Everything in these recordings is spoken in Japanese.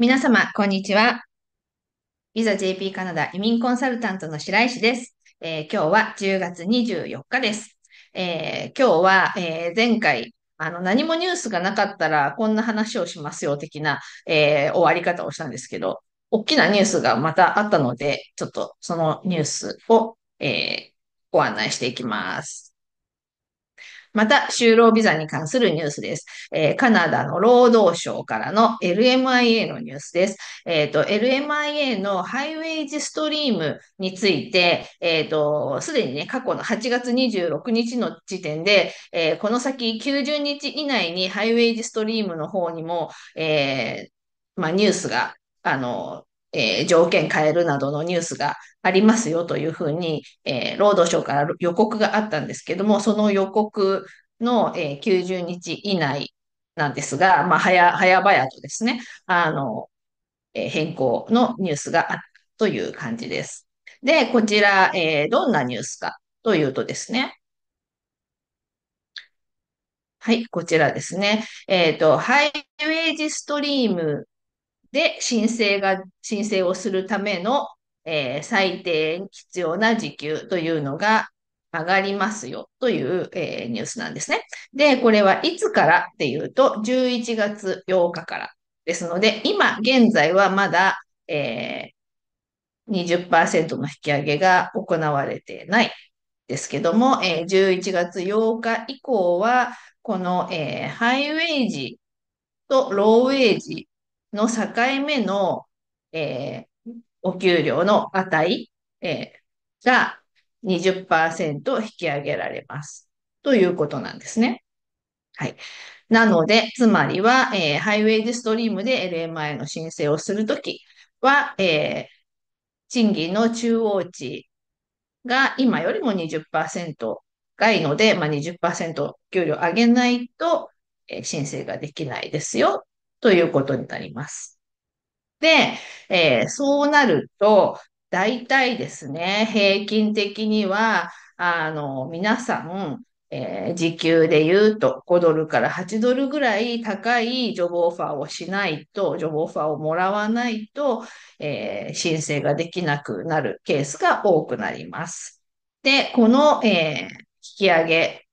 皆様、こんにちは。ビザ JP カナダ移民コンサルタントの白石です。えー、今日は10月24日です。えー、今日は、えー、前回、あの、何もニュースがなかったら、こんな話をしますよ、的な、え終わり方をしたんですけど、大きなニュースがまたあったので、ちょっとそのニュースを、えご案内していきます。また、就労ビザに関するニュースです。えー、カナダの労働省からの LMIA のニュースです。えっ、ー、と、LMIA のハイウェイジストリームについて、えっ、ー、と、すでにね、過去の8月26日の時点で、えこの先90日以内にハイウェイジストリームの方にも、えまあ、ニュースが、あの、えー、条件変えるなどのニュースがありますよというふうに、えー、労働省から予告があったんですけども、その予告の、えー、90日以内なんですが、まあ、早、早々とですね、あの、えー、変更のニュースがあったという感じです。で、こちら、えー、どんなニュースかというとですね、はい、こちらですね。えっ、ー、と、ハイウェイジストリームで申請が、申請をするための、えー、最低必要な時給というのが上がりますよという、えー、ニュースなんですね。で、これはいつからっていうと、11月8日からですので、今現在はまだ、えー、20%の引き上げが行われてないですけども、えー、11月8日以降は、この、えー、ハイウェイジとローウェイジの境目の、えー、お給料の値、えー、が20%引き上げられます。ということなんですね。はい。なので、つまりは、えー、ハイウェイデストリームで LMI の申請をするときは、えー、賃金の中央値が今よりも20%がいいので、まあ20、20%給料上げないと、えー、申請ができないですよということになります。で、えー、そうなると、大体ですね、平均的には、あの、皆さん、えー、時給で言うと5ドルから8ドルぐらい高いジョブオファーをしないと、ジョブオファーをもらわないと、えー、申請ができなくなるケースが多くなります。で、この、えー、引き上げ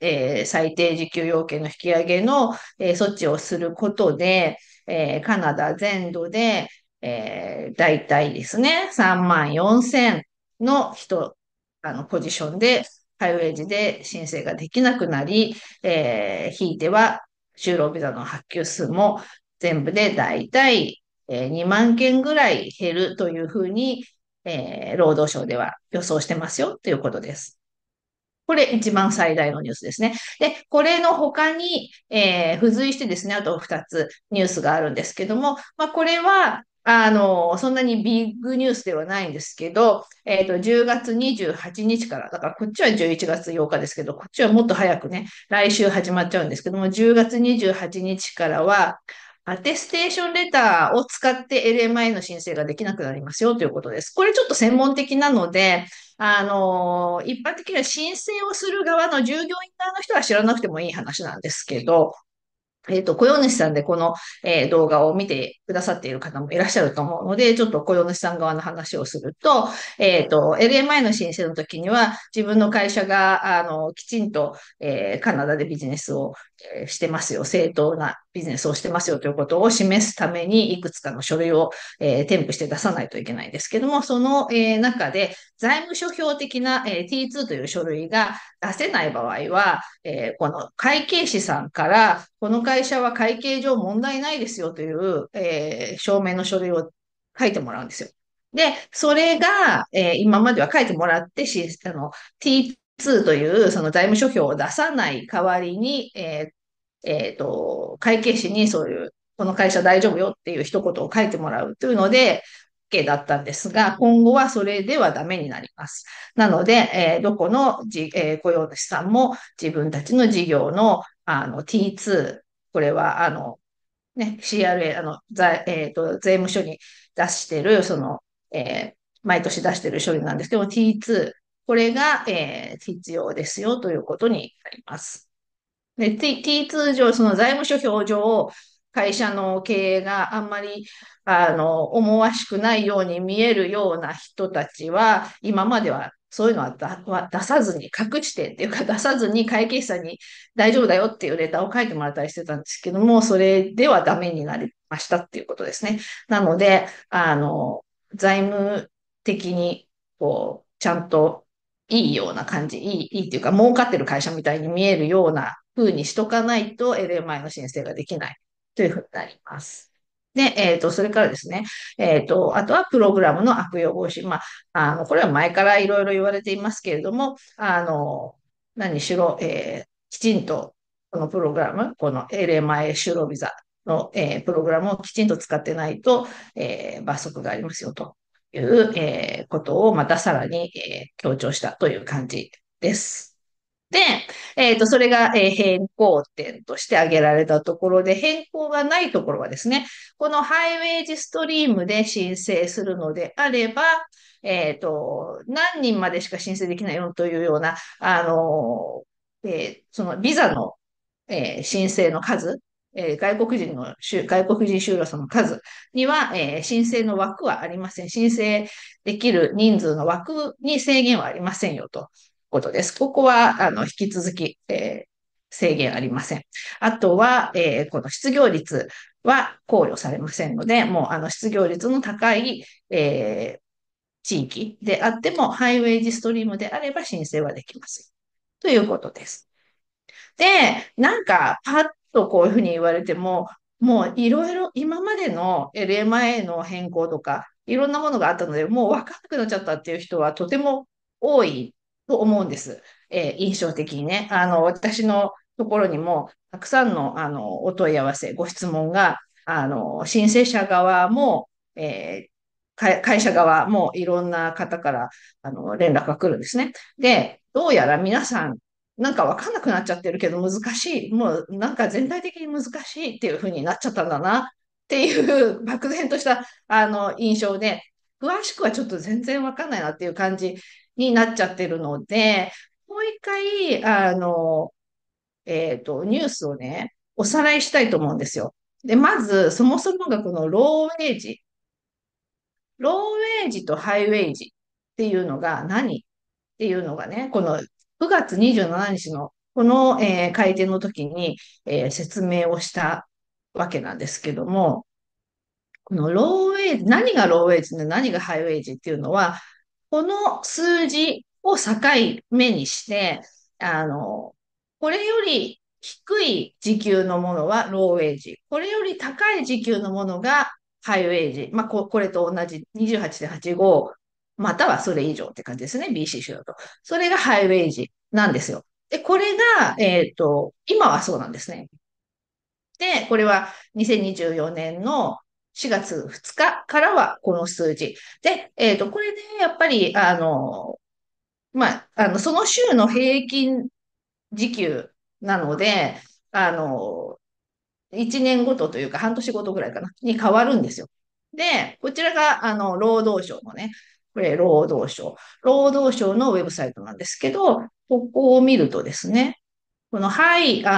えー、最低時給要件の引き上げの、えー、措置をすることで、えー、カナダ全土で、えー、大体ですね、3万4千の人、あの、ポジションで、ハイウェイジで申請ができなくなり、えー、ひいては、就労ビザの発給数も全部で大体、えー、2万件ぐらい減るというふうに、えー、労働省では予想してますよということです。これ一番最大のニュースですね。で、これの他に、えー、付随してですね、あと二つニュースがあるんですけども、まあ、これは、あの、そんなにビッグニュースではないんですけど、えっ、ー、と、10月28日から、だからこっちは11月8日ですけど、こっちはもっと早くね、来週始まっちゃうんですけども、10月28日からは、アテステーションレターを使って LMI の申請ができなくなりますよということです。これちょっと専門的なので、あの、一般的には申請をする側の従業員側の人は知らなくてもいい話なんですけど、えっ、と、雇用主さんでこの、えー、動画を見てくださっている方もいらっしゃると思うので、ちょっと雇用主さん側の話をすると、えっ、と、LMI の申請の時には、自分の会社が、あの、きちんと、えカナダでビジネスをしてますよ、正当なビジネスをしてますよということを示すために、いくつかの書類を、えー、添付して出さないといけないんですけども、その、えー、中で、財務諸表的な、えー、T2 という書類が出せない場合は、えー、この会計士さんから、この会社は会計上問題ないですよという、えー、証明の書類を書いてもらうんですよ。で、それが、えー、今までは書いてもらってし、あの、T2 というその財務諸表を出さない代わりに、えー、えっ、ー、と、会計士にそういう、この会社大丈夫よっていう一言を書いてもらうというので、OK だったんですが、今後はそれではダメになります。なので、えー、どこのじ、えー、雇用主さんも自分たちの事業のあの T2、これはあの、ね、CRA、あの、えーと、税務署に出してる、その、えー、毎年出してる書類なんですけど、T2、これが、えー、必要ですよということになります。で、T、T2 上、その財務諸表上、会社の経営があんまり、あの、思わしくないように見えるような人たちは、今まではそういうのは出さずに、隠してっていうか出さずに会計士さんに大丈夫だよっていうレターを書いてもらったりしてたんですけども、それではダメになりましたっていうことですね。なので、あの、財務的に、こう、ちゃんといいような感じ、いい、いいっていうか、儲かってる会社みたいに見えるような風にしとかないと LMI の申請ができないというふうになります。で、えっ、ー、と、それからですね、えっ、ー、と、あとはプログラムの悪用防止。まあ、あの、これは前からいろいろ言われていますけれども、あの、何しろ、えー、きちんと、このプログラム、この LMI 就労ビザの、えー、プログラムをきちんと使ってないと、えー、罰則がありますよという、えー、ことをまたさらに、えー、強調したという感じです。で、えっ、ー、と、それが、えー、変更点として挙げられたところで、変更がないところはですね、このハイウェイジストリームで申請するのであれば、えっ、ー、と、何人までしか申請できないよというような、あの、えそのビザの、え申請の数えー、外国人の、外国人就労者の数には、えー、申請の枠はありません。申請できる人数の枠に制限はありませんよということです。ここは、あの、引き続き、えー、制限ありません。あとは、えー、この失業率は考慮されませんので、もうあの失業率の高い、えー、地域であっても、ハイウェイジストリームであれば申請はできます。ということです。で、なんか、パッとこういうふうに言われても、もういろいろ今までの l m a の変更とか、いろんなものがあったので、もう分かんなくなっちゃったっていう人はとても多いと思うんです。えー、印象的にね。あの、私のところにも、たくさんの、あの、お問い合わせ、ご質問が、あの、申請者側も、えー、会社側もいろんな方からあの連絡が来るんですね。で、どうやら皆さんなんかわかんなくなっちゃってるけど難しい。もうなんか全体的に難しいっていう風になっちゃったんだなっていう漠然としたあの印象で、詳しくはちょっと全然わかんないなっていう感じになっちゃってるので、もう一回、あの、えっ、ー、と、ニュースをね、おさらいしたいと思うんですよ。で、まず、そもそもがこのローウェイジ。ローウェイジとハイウェイジっていうのが何っていうのがね、この9月27日のこの、えー、会見の時に、えー、説明をしたわけなんですけども、このローウェイ、何がローウェイジで何がハイウェイジっていうのは、この数字を境目にして、あの、これより低い時給のものはローウェイジ、これより高い時給のものがハイウェイジ、まあこ、これと同じ28.85またはそれ以上って感じですね。BC 主要と。それがハイウェイジなんですよ。で、これが、えっ、ー、と、今はそうなんですね。で、これは2024年の4月2日からはこの数字。で、えっ、ー、と、これで、ね、やっぱり、あの、まあ、あの、その週の平均時給なので、あの、1年ごとというか半年ごとぐらいかな、に変わるんですよ。で、こちらが、あの、労働省のね、これ労働省。労働省のウェブサイトなんですけど、ここを見るとですね、このハイロ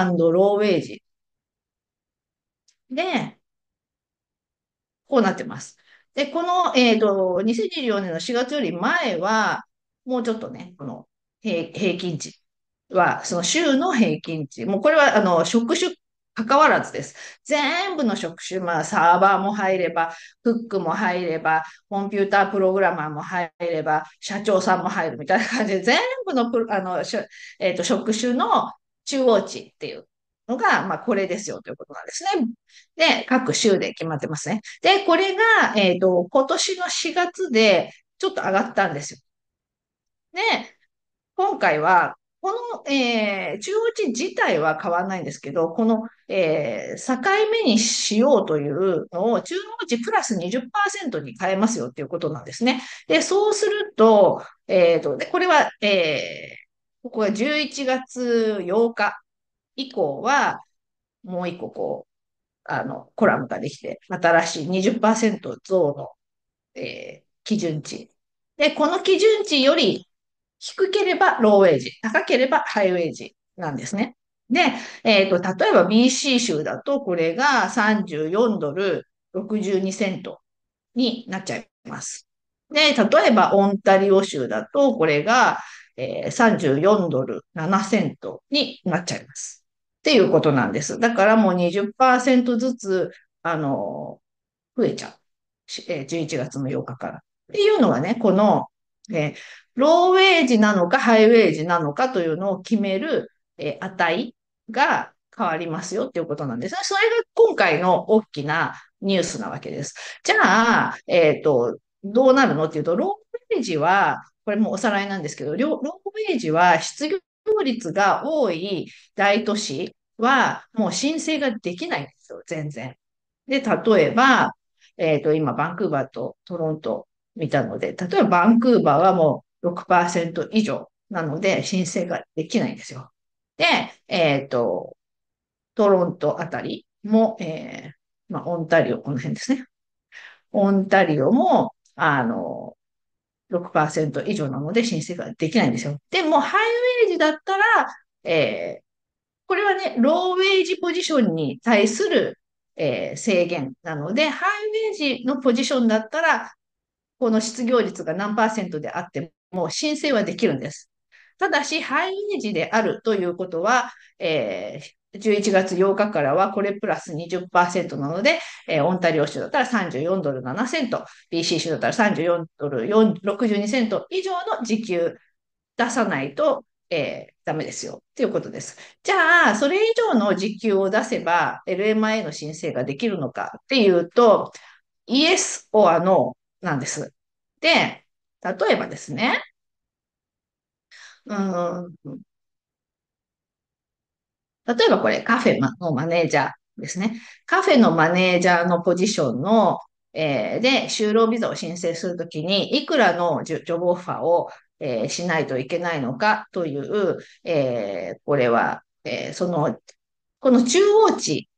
ーウェイジで、こうなってます。で、この、えっ、ー、と、2024年の4月より前は、もうちょっとね、この平均値は、その週の平均値。もうこれは、あの、職種関わらずです。全部の職種、まあ、サーバーも入れば、フックも入れば、コンピュータープログラマーも入れば、社長さんも入るみたいな感じで、全部のプあの、えー、と職種の中央値っていうのが、まあ、これですよということなんですね。で、各州で決まってますね。で、これが、えっ、ー、と、今年の4月でちょっと上がったんですよ。で、今回はこの、えー、中央値自体は変わらないんですけど、この、えー、境目にしようというのを中央値プラス20%に変えますよっていうことなんですね。で、そうすると、えっ、ー、と、で、これは、えー、ここは11月8日以降は、もう一個こう、あの、コラムができて、新しい20%増の、えー、基準値。で、この基準値より低ければローウェイジ、高ければハイウェイジなんですね。で、えっ、ー、と、例えば BC 州だと、これが34ドル62セントになっちゃいます。で、例えばオンタリオ州だと、これが、えー、34ドル7セントになっちゃいます。っていうことなんです。だからもう20%ずつ、あの、増えちゃう。11月の8日から。っていうのがね、このえー、ローウェイジなのかハイウェイジなのかというのを決める、えー、値が変わりますよっていうことなんですね。それが今回の大きなニュースなわけです。じゃあ、えっ、ー、と、どうなるのっていうと、ローウェイジは、これもおさらいなんですけど、ローウェイジは失業率が多い大都市はもう申請ができないんですよ、全然。で、例えば、えっ、ー、と、今、バンクーバーとトロント見たので、例えばバンクーバーはもう6%以上なので申請ができないんですよ。で、えっ、ー、と、トロントあたりも、えー、まあ、オンタリオ、この辺ですね。オンタリオも、あの、6%以上なので申請ができないんですよ。でも、ハイウェイジだったら、えー、これはね、ローウェイジポジションに対する、えー、制限なので、ハイウェイジのポジションだったら、この失業率が何パーセントであっても申請はできるんです。ただし、囲任時であるということは、えー、11月8日からはこれプラス20%なので、えー、オンタリオ州だったら34ドル7セント、BC 州だったら34ドル62セント以上の時給出さないと、えー、ダメですよっていうことです。じゃあ、それ以上の時給を出せば LMI の申請ができるのかっていうと、イエスオアノなんです。で、例えばですね、うん、例えばこれカフェのマネージャーですね。カフェのマネージャーのポジションの、えー、で、就労ビザを申請するときに、いくらのジョブオファーを、えー、しないといけないのかという、えー、これは、えその、この中央値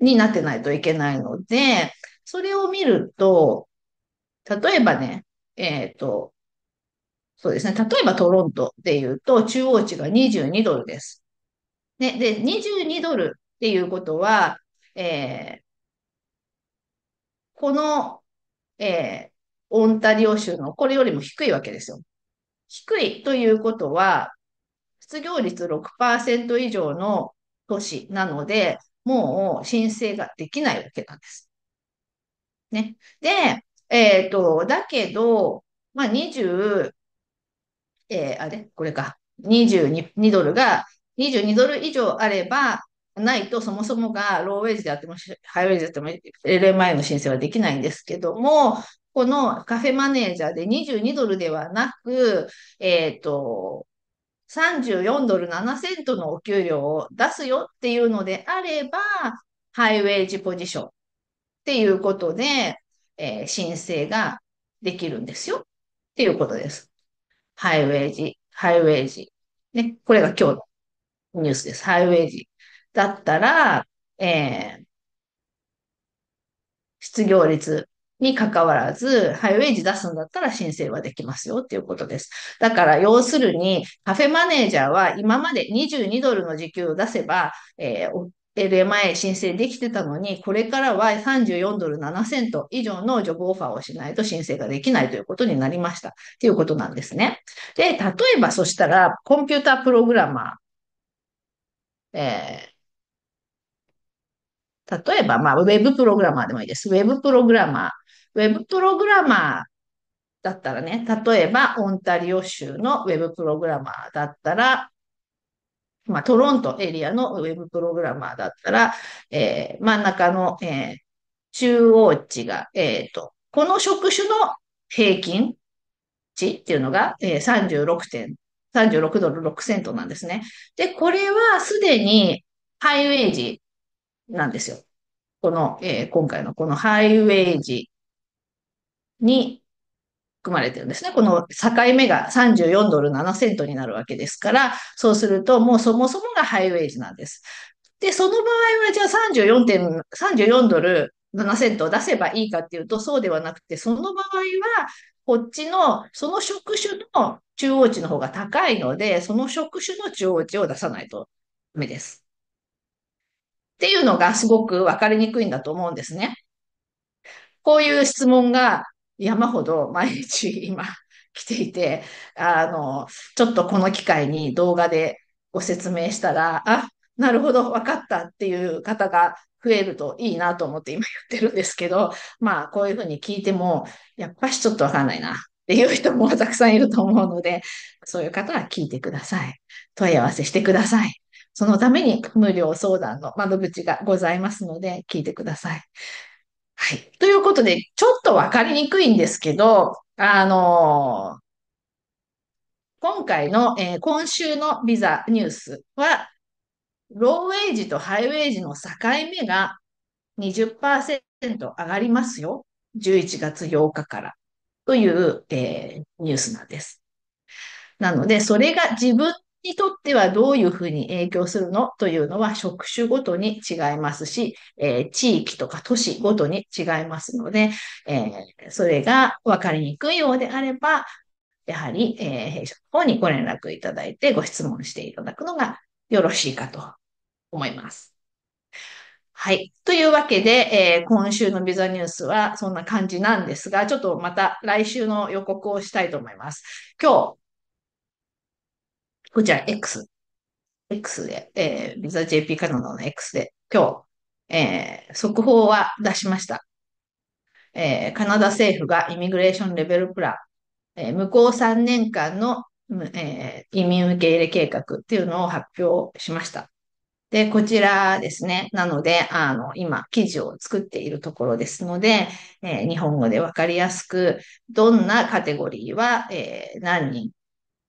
になってないといけないので、それを見ると、例えばね、えっ、ー、と、そうですね。例えばトロントで言うと、中央値が22ドルです。ね、で、22ドルっていうことは、えー、この、えー、オンタリオ州のこれよりも低いわけですよ。低いということは、失業率6%以上の都市なので、もう申請ができないわけなんです。ね。で、えっ、と、だけど、まあ、20、えー、あれこれか。22ドルが、22ドル以上あれば、ないとそもそもがローウェイジであっても、ハイウェイジであっても LMI の申請はできないんですけども、このカフェマネージャーで22ドルではなく、えっ、と、34ドル7セントのお給料を出すよっていうのであれば、ハイウェイジポジションっていうことで、えー、申請ができるんですよっていうことです。ハイウェイジ、ハイウェイジ。ね、これが今日のニュースです。ハイウェイジ。だったら、えー、失業率に関わらず、ハイウェイジ出すんだったら申請はできますよっていうことです。だから、要するに、カフェマネージャーは今まで22ドルの時給を出せば、えー、LMI 申請できてたのに、これからは34ドル7セント以上のジョブオファーをしないと申請ができないということになりました。ということなんですね。で、例えばそしたら、コンピュータープログラマー、えー、例えば、まあ、ウェブプログラマーでもいいです。ウェブプログラマー。ウェブプログラマーだったらね、例えば、オンタリオ州のウェブプログラマーだったら、まあ、トロントエリアのウェブプログラマーだったら、えー、真ん中の、えー、中央値が、えっ、ー、と、この職種の平均値っていうのが、えー、36点、36ドル6セントなんですね。で、これはすでにハイウェイジなんですよ。この、えー、今回のこのハイウェイジに含まれてるんですね。この境目が34ドル7セントになるわけですから、そうするともうそもそもがハイウェイジなんです。で、その場合はじゃあ34 34ドル7セントを出せばいいかっていうと、そうではなくて、その場合は、こっちの、その職種の中央値の方が高いので、その職種の中央値を出さないとダメです。っていうのがすごく分かりにくいんだと思うんですね。こういう質問が山ほど毎日今来ていて、あの、ちょっとこの機会に動画でご説明したら、あ、なるほど、分かったっていう方が増えるといいなと思って今言ってるんですけど、まあ、こういうふうに聞いても、やっぱしちょっと分かんないなっていう人もたくさんいると思うので、そういう方は聞いてください。問い合わせしてください。そのために無料相談の窓口がございますので、聞いてください。はい。ということで、ちょっとわかりにくいんですけど、あの今回の、えー、今週のビザニュースは、ローウェイジとハイウェイジの境目が20%上がりますよ。11月8日から。という、えー、ニュースなんです。なので、それが自分にとってはどういうふうに影響するのというのは職種ごとに違いますし、えー、地域とか都市ごとに違いますので、えー、それが分かりにくいようであれば、やはり、えー、弊社の方にご連絡いただいてご質問していただくのがよろしいかと思います。はい。というわけで、えー、今週のビザニュースはそんな感じなんですが、ちょっとまた来週の予告をしたいと思います。今日、こちら X。X で、えー、ビザ JP カナダの X で、今日、えー、速報は出しました。えー、カナダ政府がイミグレーションレベルプラン、えー、向こう3年間の、えー、移民受け入れ計画っていうのを発表しました。で、こちらですね。なので、あの、今、記事を作っているところですので、えー、日本語でわかりやすく、どんなカテゴリーは、えー、何人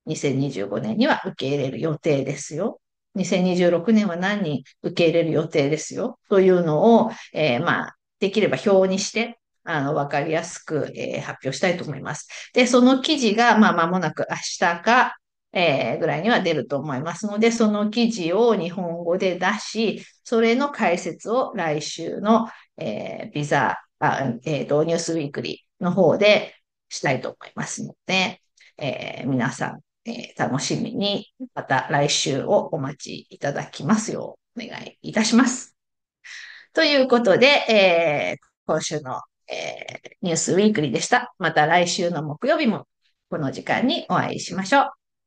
2025年には受け入れる予定ですよ。2026年は何人受け入れる予定ですよ。というのを、えー、まあ、できれば表にして、あの、わかりやすく、えー、発表したいと思います。で、その記事が、まあ、間もなく明日か、えー、ぐらいには出ると思いますので、その記事を日本語で出し、それの解説を来週の、えー、ビザ、あえー、ニュースウィークリーの方でしたいと思いますので、えー、皆さんえー、楽しみに、また来週をお待ちいただきますよう、お願いいたします。ということで、えー、今週の、えー、ニュースウィークリーでした。また来週の木曜日もこの時間にお会いしましょ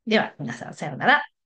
う。では、皆さんさようなら。